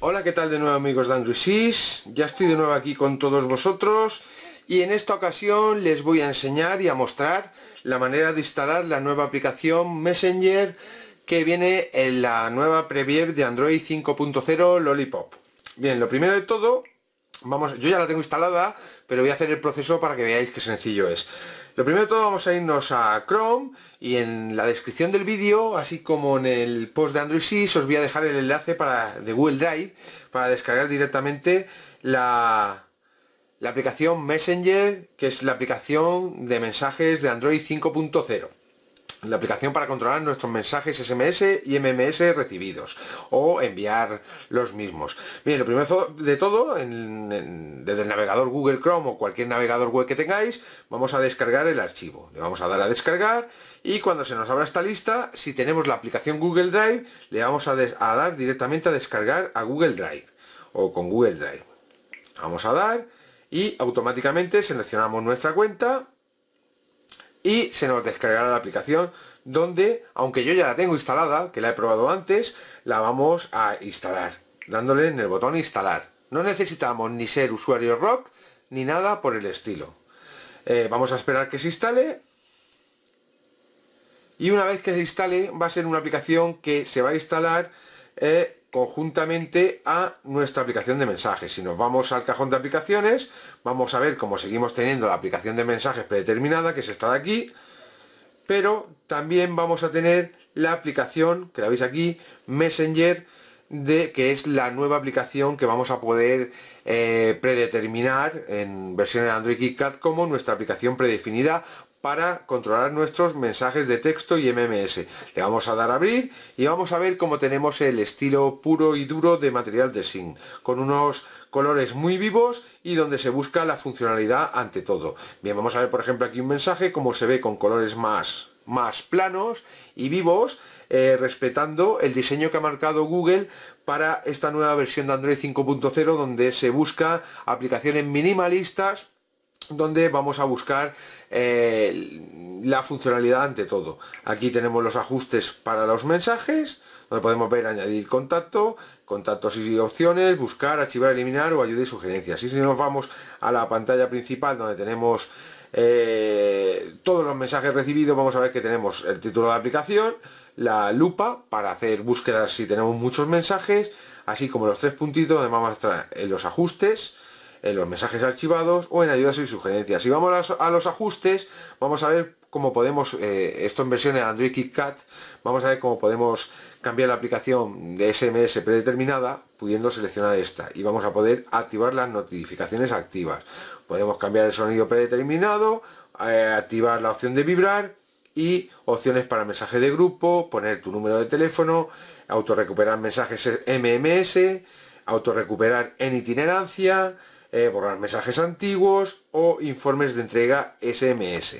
Hola, ¿qué tal de nuevo amigos de Android Ya estoy de nuevo aquí con todos vosotros y en esta ocasión les voy a enseñar y a mostrar la manera de instalar la nueva aplicación Messenger que viene en la nueva preview de Android 5.0 Lollipop. Bien, lo primero de todo yo ya la tengo instalada, pero voy a hacer el proceso para que veáis qué sencillo es. Lo primero de todo vamos a irnos a Chrome y en la descripción del vídeo, así como en el post de Android 6, os voy a dejar el enlace para, de Google Drive para descargar directamente la aplicación Messenger, que es la aplicación de mensajes de Android 5.0 la aplicación para controlar nuestros mensajes SMS y MMS recibidos o enviar los mismos. Bien, lo primero de todo, desde el navegador Google Chrome o cualquier navegador web que tengáis, vamos a descargar el archivo. Le vamos a dar a descargar y cuando se nos abra esta lista, si tenemos la aplicación Google Drive, le vamos a dar directamente a descargar a Google Drive o con Google Drive. Vamos a dar y automáticamente seleccionamos nuestra cuenta y se nos descargará la aplicación donde, aunque yo ya la tengo instalada, que la he probado antes, la vamos a instalar, dándole en el botón instalar. No necesitamos ni ser usuario rock ni nada por el estilo. Eh, vamos a esperar que se instale y una vez que se instale va a ser una aplicación que se va a instalar eh, conjuntamente a nuestra aplicación de mensajes. Si nos vamos al cajón de aplicaciones, vamos a ver cómo seguimos teniendo la aplicación de mensajes predeterminada, que es esta de aquí, pero también vamos a tener la aplicación, que la veis aquí, Messenger, de, que es la nueva aplicación que vamos a poder eh, predeterminar en versión de Android KitKat como nuestra aplicación predefinida para controlar nuestros mensajes de texto y MMS. Le vamos a dar a abrir y vamos a ver cómo tenemos el estilo puro y duro de material de Sync con unos colores muy vivos y donde se busca la funcionalidad ante todo. Bien, vamos a ver por ejemplo aquí un mensaje como se ve con colores más más planos y vivos, eh, respetando el diseño que ha marcado Google para esta nueva versión de Android 5.0, donde se busca aplicaciones minimalistas donde vamos a buscar eh, la funcionalidad ante todo. Aquí tenemos los ajustes para los mensajes, donde podemos ver añadir contacto, contactos y opciones, buscar, archivar, eliminar o ayuda y sugerencias. Y si nos vamos a la pantalla principal donde tenemos eh, todos los mensajes recibidos, vamos a ver que tenemos el título de la aplicación, la lupa para hacer búsquedas si tenemos muchos mensajes, así como los tres puntitos donde vamos a estar en los ajustes, en los mensajes archivados o en ayudas y sugerencias. Si vamos a los, ajustes, vamos a ver cómo podemos, eh, esto en versiones Android KitKat, vamos a ver cómo podemos cambiar la aplicación de SMS predeterminada pudiendo seleccionar esta y vamos a poder activar las notificaciones activas. Podemos cambiar el sonido predeterminado, eh, activar la opción de vibrar y opciones para mensaje de grupo, poner tu número de teléfono, autorrecuperar mensajes MMS, autorrecuperar en itinerancia, eh, borrar mensajes antiguos o informes de entrega SMS.